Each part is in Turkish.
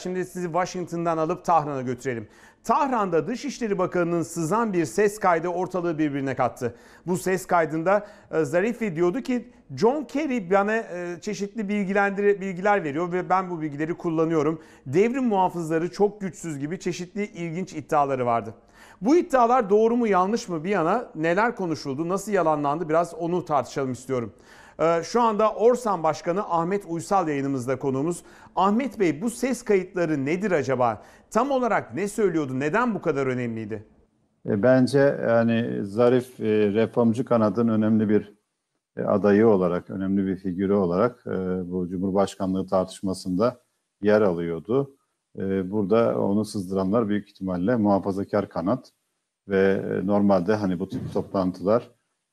Şimdi sizi Washington'dan alıp Tahran'a götürelim. Tahran'da Dışişleri Bakanı'nın sızan bir ses kaydı ortalığı birbirine kattı. Bu ses kaydında e, Zarifi diyordu ki John Kerry bana e, çeşitli bilgilendir bilgiler veriyor ve ben bu bilgileri kullanıyorum. Devrim muhafızları çok güçsüz gibi çeşitli ilginç iddiaları vardı. Bu iddialar doğru mu yanlış mı bir yana neler konuşuldu, nasıl yalanlandı biraz onu tartışalım istiyorum. Ee, şu anda Orsan Başkanı Ahmet Uysal yayınımızda konuğumuz. Ahmet Bey bu ses kayıtları nedir acaba? Tam olarak ne söylüyordu? Neden bu kadar önemliydi? E, bence yani zarif e, reformcu kanadın önemli bir e, adayı olarak, önemli bir figürü olarak bu Cumhurbaşkanlığı tartışmasında yer alıyordu. Burada onu sızdıranlar büyük ihtimalle muhafazakar kanat ve normalde hani bu tip toplantılar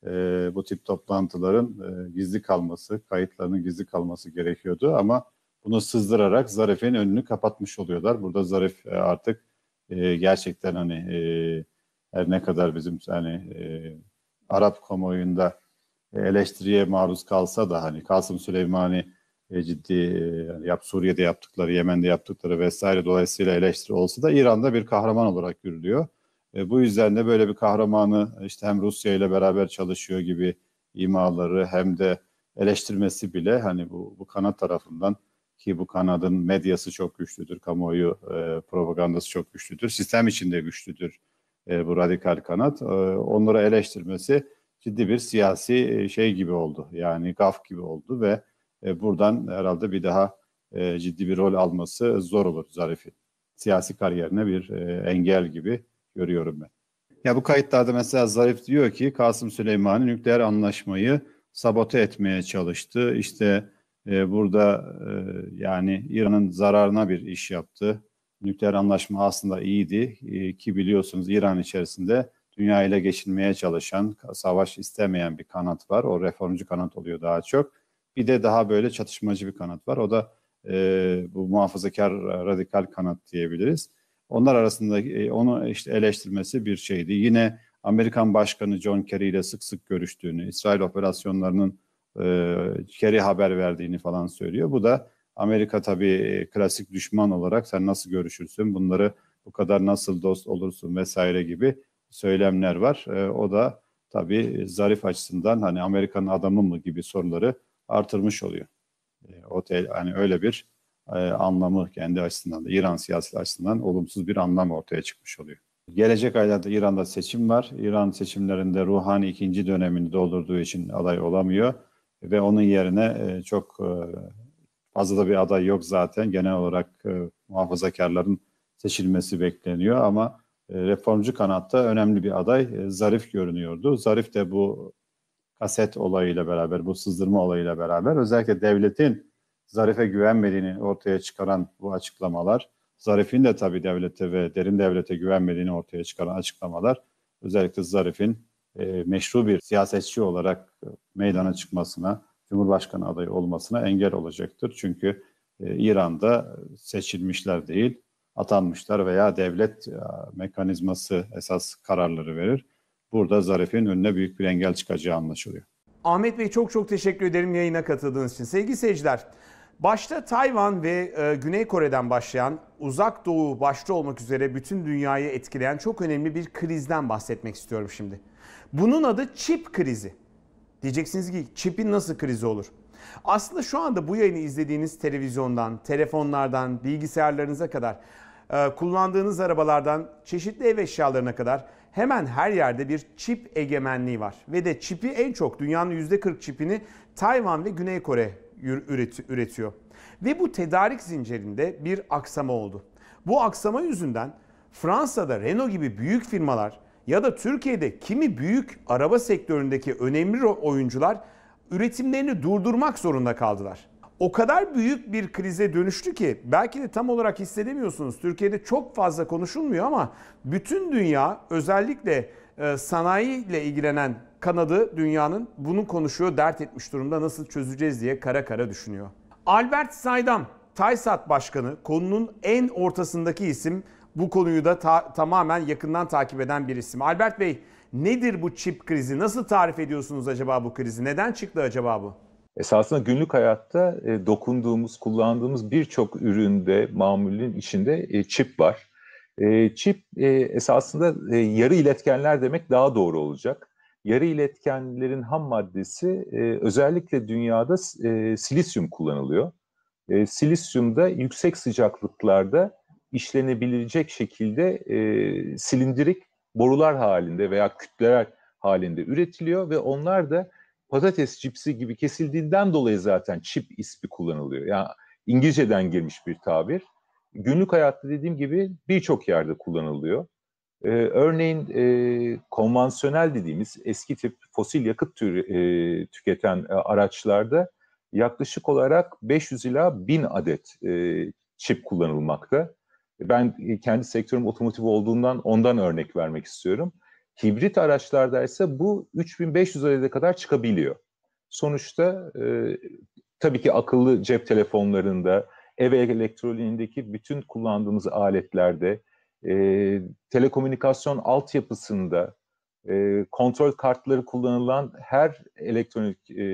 e, bu tip toplantıların e, gizli kalması, kayıtlarının gizli kalması gerekiyordu ama bunu sızdırarak Zarif'in önünü kapatmış oluyorlar. Burada Zarif e, artık e, gerçekten hani e, her ne kadar bizim hani e, Arap kamuoyunda eleştiriye maruz kalsa da hani Kasım Süleymani e, ciddi e, yap Suriye'de yaptıkları, Yemen'de yaptıkları vesaire dolayısıyla eleştiri olsa da İran'da bir kahraman olarak görülüyor. E, bu yüzden de böyle bir kahramanı e, işte hem Rusya ile beraber çalışıyor gibi imaları hem de eleştirmesi bile hani bu, bu kanat tarafından ki bu kanadın medyası çok güçlüdür, kamuoyu e, propagandası çok güçlüdür, sistem içinde güçlüdür e, bu radikal kanat. E, onları eleştirmesi ciddi bir siyasi e, şey gibi oldu. Yani gaf gibi oldu ve e, buradan herhalde bir daha e, ciddi bir rol alması zor olur Zarif'in. Siyasi kariyerine bir e, engel gibi görüyorum ben. Ya bu kayıtlarda mesela Zarif diyor ki Kasım Süleyman'ın nükleer anlaşmayı sabote etmeye çalıştı. İşte e, burada e, yani İran'ın zararına bir iş yaptı. Nükleer anlaşma aslında iyiydi e, ki biliyorsunuz İran içerisinde dünya ile geçinmeye çalışan, savaş istemeyen bir kanat var. O reformcu kanat oluyor daha çok. Bir de daha böyle çatışmacı bir kanat var. O da e, bu muhafazakar e, radikal kanat diyebiliriz. Onlar arasında e, onu e, işte eleştirmesi bir şeydi. Yine Amerikan Başkanı John Kerry ile sık sık görüştüğünü, İsrail operasyonlarının e, Kerry haber verdiğini falan söylüyor. Bu da Amerika tabii e, klasik düşman olarak sen nasıl görüşürsün, bunları bu kadar nasıl dost olursun vesaire gibi söylemler var. E, o da tabii zarif açısından hani Amerika'nın adamı mı gibi soruları artırmış oluyor. E, o hani öyle bir e, anlamı kendi açısından da İran siyasi açısından olumsuz bir anlam ortaya çıkmış oluyor. Gelecek aylarda İran'da seçim var. İran seçimlerinde Ruhani ikinci dönemini doldurduğu için aday olamıyor ve onun yerine e, çok e, fazla da bir aday yok zaten. Genel olarak e, muhafazakarların seçilmesi bekleniyor ama e, reformcu kanatta önemli bir aday e, Zarif görünüyordu. Zarif de bu kaset olayıyla beraber, bu sızdırma olayıyla beraber özellikle devletin Zarif'e güvenmediğini ortaya çıkaran bu açıklamalar, Zarif'in de tabii devlete ve derin devlete güvenmediğini ortaya çıkaran açıklamalar, özellikle Zarif'in e, meşru bir siyasetçi olarak meydana çıkmasına, Cumhurbaşkanı adayı olmasına engel olacaktır. Çünkü e, İran'da seçilmişler değil, atanmışlar veya devlet e, mekanizması esas kararları verir. Burada Zarif'in önüne büyük bir engel çıkacağı anlaşılıyor. Ahmet Bey çok çok teşekkür ederim yayına katıldığınız için. Sevgili seyirciler, Başta Tayvan ve e, Güney Kore'den başlayan uzak doğu başta olmak üzere bütün dünyayı etkileyen çok önemli bir krizden bahsetmek istiyorum şimdi. Bunun adı çip krizi. Diyeceksiniz ki çipin nasıl krizi olur? Aslında şu anda bu yayını izlediğiniz televizyondan, telefonlardan, bilgisayarlarınıza kadar, e, kullandığınız arabalardan, çeşitli ev eşyalarına kadar hemen her yerde bir çip egemenliği var. Ve de çipi en çok dünyanın %40 çipini Tayvan ve Güney Kore üretiyor. Ve bu tedarik zincirinde bir aksama oldu. Bu aksama yüzünden Fransa'da Renault gibi büyük firmalar ya da Türkiye'de kimi büyük araba sektöründeki önemli oyuncular üretimlerini durdurmak zorunda kaldılar. O kadar büyük bir krize dönüştü ki belki de tam olarak hissedemiyorsunuz. Türkiye'de çok fazla konuşulmuyor ama bütün dünya özellikle e, sanayi ile ilgilenen kanadı dünyanın bunu konuşuyor, dert etmiş durumda nasıl çözeceğiz diye kara kara düşünüyor. Albert Saydam, Taysat Başkanı, konunun en ortasındaki isim, bu konuyu da ta- tamamen yakından takip eden bir isim. Albert Bey, nedir bu çip krizi? Nasıl tarif ediyorsunuz acaba bu krizi? Neden çıktı acaba bu? Esasında günlük hayatta e, dokunduğumuz, kullandığımız birçok üründe, mamulün içinde e, çip var. E, çip e, esasında e, yarı iletkenler demek daha doğru olacak yarı iletkenlerin ham maddesi e, özellikle dünyada e, silisyum kullanılıyor. E, silisyum da yüksek sıcaklıklarda işlenebilecek şekilde e, silindirik borular halinde veya kütleler halinde üretiliyor ve onlar da patates cipsi gibi kesildiğinden dolayı zaten çip ismi kullanılıyor. Yani İngilizceden girmiş bir tabir. Günlük hayatta dediğim gibi birçok yerde kullanılıyor. E, örneğin e, konvansiyonel dediğimiz eski tip fosil yakıt tür, e, tüketen e, araçlarda yaklaşık olarak 500 ila 1000 adet e, çip kullanılmakta. Ben e, kendi sektörüm otomotiv olduğundan ondan örnek vermek istiyorum. Hibrit araçlarda ise bu 3500 adede kadar çıkabiliyor. Sonuçta e, tabii ki akıllı cep telefonlarında, ev elektroniğindeki bütün kullandığımız aletlerde, e, telekomünikasyon altyapısında e, kontrol kartları kullanılan her elektronik e,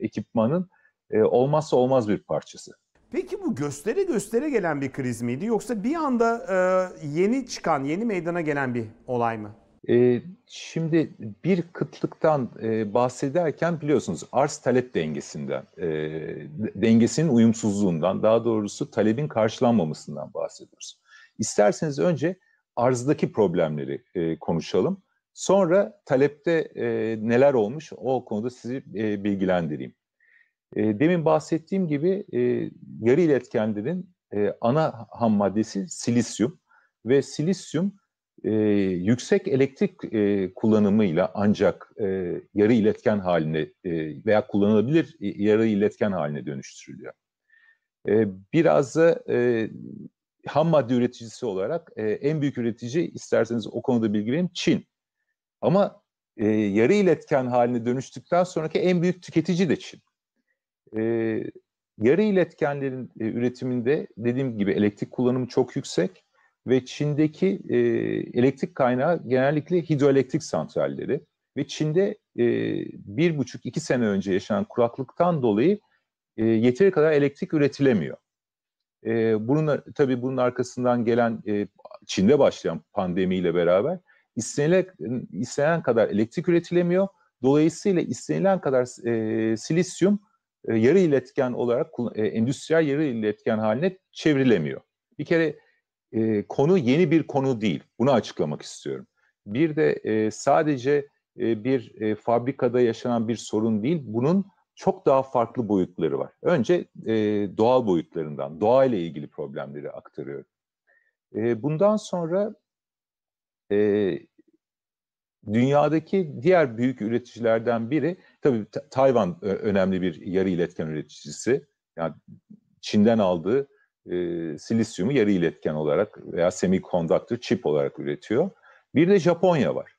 ekipmanın e, olmazsa olmaz bir parçası. Peki bu göstere göstere gelen bir kriz miydi yoksa bir anda e, yeni çıkan, yeni meydana gelen bir olay mı? E, şimdi bir kıtlıktan e, bahsederken biliyorsunuz arz talep dengesinden, e, dengesinin uyumsuzluğundan, daha doğrusu talebin karşılanmamasından bahsediyoruz. İsterseniz önce arzdaki problemleri e, konuşalım. Sonra talepte e, neler olmuş o konuda sizi e, bilgilendireyim. E, demin bahsettiğim gibi e, yarı iletkenlerin e, ana ham maddesi silisyum ve silisyum e, yüksek elektrik e, kullanımıyla ancak e, yarı iletken haline e, veya kullanılabilir e, yarı iletken haline dönüştürülüyor. E, biraz da e, ham madde üreticisi olarak e, en büyük üretici isterseniz o konuda bilgi Çin. Ama e, yarı iletken haline dönüştükten sonraki en büyük tüketici de Çin. E, yarı iletkenlerin e, üretiminde dediğim gibi elektrik kullanımı çok yüksek ve Çin'deki e, elektrik kaynağı genellikle hidroelektrik santralleri ve Çin'de e, bir buçuk iki sene önce yaşanan kuraklıktan dolayı e, yeteri kadar elektrik üretilemiyor. E, bunun tabii bunun arkasından gelen e, Çin'de başlayan pandemiyle beraber istenilen, istenen kadar elektrik üretilemiyor. Dolayısıyla istenilen kadar e, silisyum e, yarı iletken olarak e, endüstriyel yarı iletken haline çevrilemiyor. Bir kere e, konu yeni bir konu değil. Bunu açıklamak istiyorum. Bir de e, sadece e, bir e, fabrikada yaşanan bir sorun değil. Bunun çok daha farklı boyutları var. Önce e, doğal boyutlarından, doğa ile ilgili problemleri aktarıyor. E, bundan sonra e, dünyadaki diğer büyük üreticilerden biri, tabii Tayvan e, önemli bir yarı iletken üreticisi. Yani Çin'den aldığı e, silisyumu yarı iletken olarak veya semiconductor chip olarak üretiyor. Bir de Japonya var.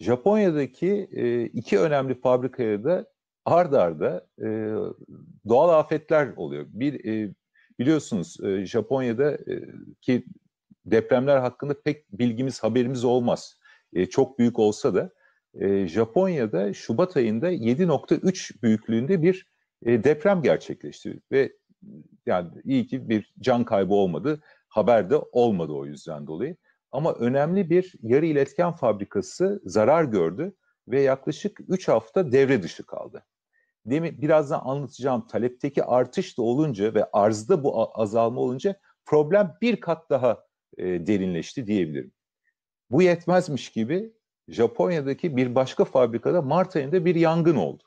Japonya'daki e, iki önemli fabrikaya da ard arda e, doğal afetler oluyor. Bir e, biliyorsunuz e, Japonya'da e, ki depremler hakkında pek bilgimiz haberimiz olmaz. E, çok büyük olsa da e, Japonya'da Şubat ayında 7.3 büyüklüğünde bir e, deprem gerçekleşti ve yani iyi ki bir can kaybı olmadı. Haber de olmadı o yüzden dolayı. Ama önemli bir yarı iletken fabrikası zarar gördü ve yaklaşık 3 hafta devre dışı kaldı. Demi, birazdan anlatacağım talepteki artış da olunca ve arzda bu azalma olunca problem bir kat daha e, derinleşti diyebilirim. Bu yetmezmiş gibi Japonya'daki bir başka fabrikada Mart ayında bir yangın oldu.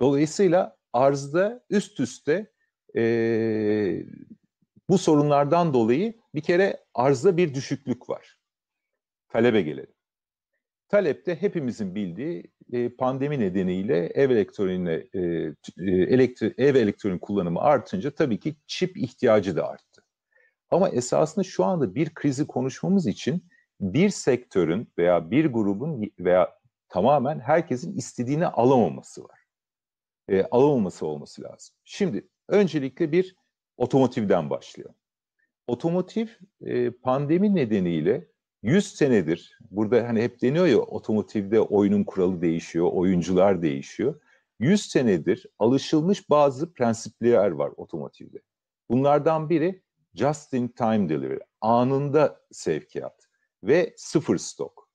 Dolayısıyla arzda üst üste e, bu sorunlardan dolayı bir kere arzda bir düşüklük var. Talebe gelelim. Talepte hepimizin bildiği e, pandemi nedeniyle ev elektroniğine e, e, elektri, ev elektronik kullanımı artınca tabii ki çip ihtiyacı da arttı. Ama esasında şu anda bir krizi konuşmamız için bir sektörün veya bir grubun veya tamamen herkesin istediğini alamaması var. E, alamaması olması lazım. Şimdi öncelikle bir otomotivden başlıyor. Otomotiv e, pandemi nedeniyle 100 senedir burada hani hep deniyor ya otomotivde oyunun kuralı değişiyor, oyuncular değişiyor. 100 senedir alışılmış bazı prensipler var otomotivde. Bunlardan biri just in time delivery, anında sevkiyat ve sıfır stok.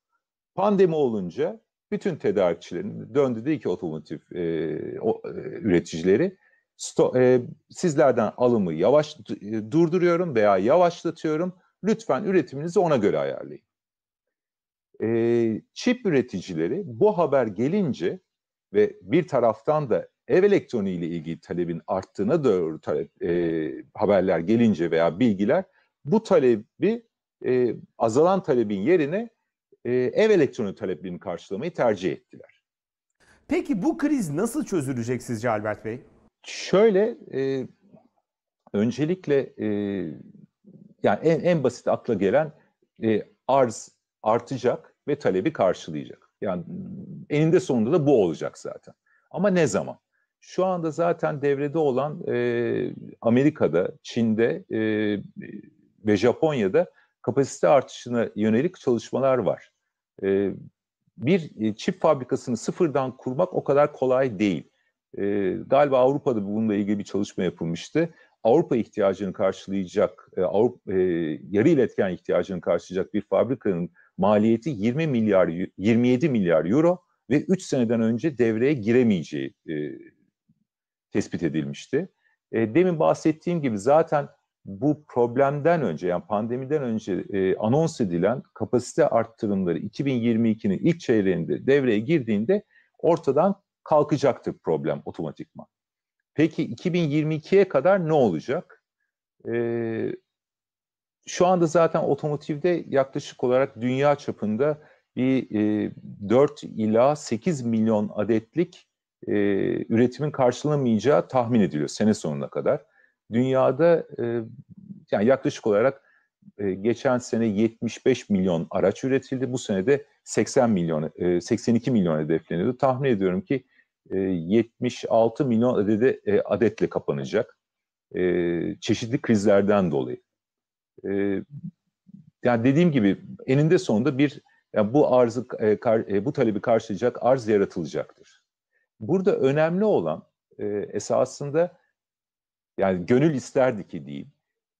Pandemi olunca bütün tedarikçilerin döndü dedi ki otomotiv e, o, e, üreticileri sto, e, sizlerden alımı yavaş e, durduruyorum veya yavaşlatıyorum Lütfen üretiminizi ona göre ayarlayın. E, çip üreticileri bu haber gelince ve bir taraftan da ev elektroniği ile ilgili talebin arttığına doğru talep, e, haberler gelince veya bilgiler bu talebi e, azalan talebin yerine e, ev elektronik taleplerini karşılamayı tercih ettiler. Peki bu kriz nasıl çözülecek sizce Albert Bey? Şöyle e, öncelikle e, yani en, en basit akla gelen e, arz artacak ve talebi karşılayacak. Yani eninde sonunda da bu olacak zaten. Ama ne zaman? Şu anda zaten devrede olan e, Amerika'da, Çin'de e, ve Japonya'da kapasite artışına yönelik çalışmalar var. E, bir e, çip fabrikasını sıfırdan kurmak o kadar kolay değil. E, galiba Avrupa'da bununla ilgili bir çalışma yapılmıştı. Avrupa ihtiyacını karşılayacak, e, Avrupa, e, yarı iletken ihtiyacını karşılayacak bir fabrikanın maliyeti 20 milyar 27 milyar euro ve 3 seneden önce devreye giremeyeceği e, tespit edilmişti. E, demin bahsettiğim gibi zaten bu problemden önce yani pandemiden önce e, anons edilen kapasite arttırımları 2022'nin ilk çeyreğinde devreye girdiğinde ortadan kalkacaktır problem otomatikman. Peki 2022'ye kadar ne olacak? Ee, şu anda zaten otomotivde yaklaşık olarak dünya çapında bir e, 4 ila 8 milyon adetlik e, üretimin karşılanamayacağı tahmin ediliyor sene sonuna kadar. Dünyada e, yani yaklaşık olarak e, geçen sene 75 milyon araç üretildi. Bu sene de 80 milyon, e, 82 milyon hedefleniyordu. Tahmin ediyorum ki 76 ee, milyon adede, e, adetle kapanacak. Ee, çeşitli krizlerden dolayı. Ee, yani dediğim gibi eninde sonunda bir yani bu arzı e, e, bu talebi karşılayacak arz yaratılacaktır. Burada önemli olan esasında yani gönül isterdi ki diyeyim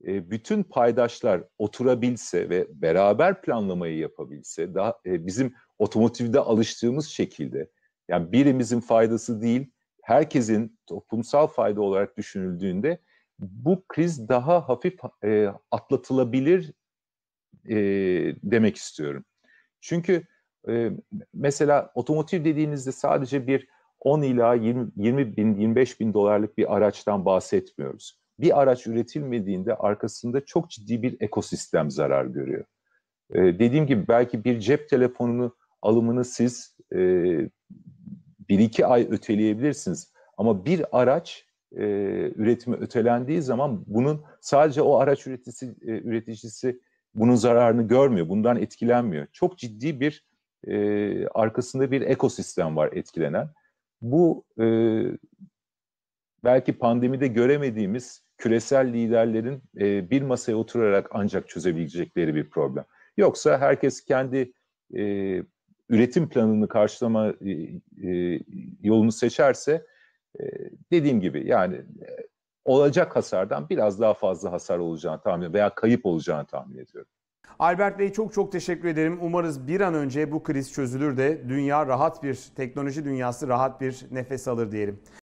bütün paydaşlar oturabilse ve beraber planlamayı yapabilse daha bizim otomotivde alıştığımız şekilde yani birimizin faydası değil, herkesin toplumsal fayda olarak düşünüldüğünde bu kriz daha hafif e, atlatılabilir e, demek istiyorum. Çünkü e, mesela otomotiv dediğinizde sadece bir 10 ila 20, 20 bin, 25 bin dolarlık bir araçtan bahsetmiyoruz. Bir araç üretilmediğinde arkasında çok ciddi bir ekosistem zarar görüyor. E, dediğim gibi belki bir cep telefonunu alımını siz e, bir iki ay öteleyebilirsiniz. Ama bir araç e, üretimi ötelendiği zaman bunun sadece o araç üreticisi, e, üreticisi bunun zararını görmüyor, bundan etkilenmiyor. Çok ciddi bir e, arkasında bir ekosistem var etkilenen. Bu e, belki pandemide göremediğimiz küresel liderlerin e, bir masaya oturarak ancak çözebilecekleri bir problem. Yoksa herkes kendi e, üretim planını karşılama e, e, yolunu seçerse e, dediğim gibi yani e, olacak hasardan biraz daha fazla hasar olacağını tahmin veya kayıp olacağını tahmin ediyorum. Albert Bey çok çok teşekkür ederim. Umarız bir an önce bu kriz çözülür de dünya rahat bir teknoloji dünyası rahat bir nefes alır diyelim.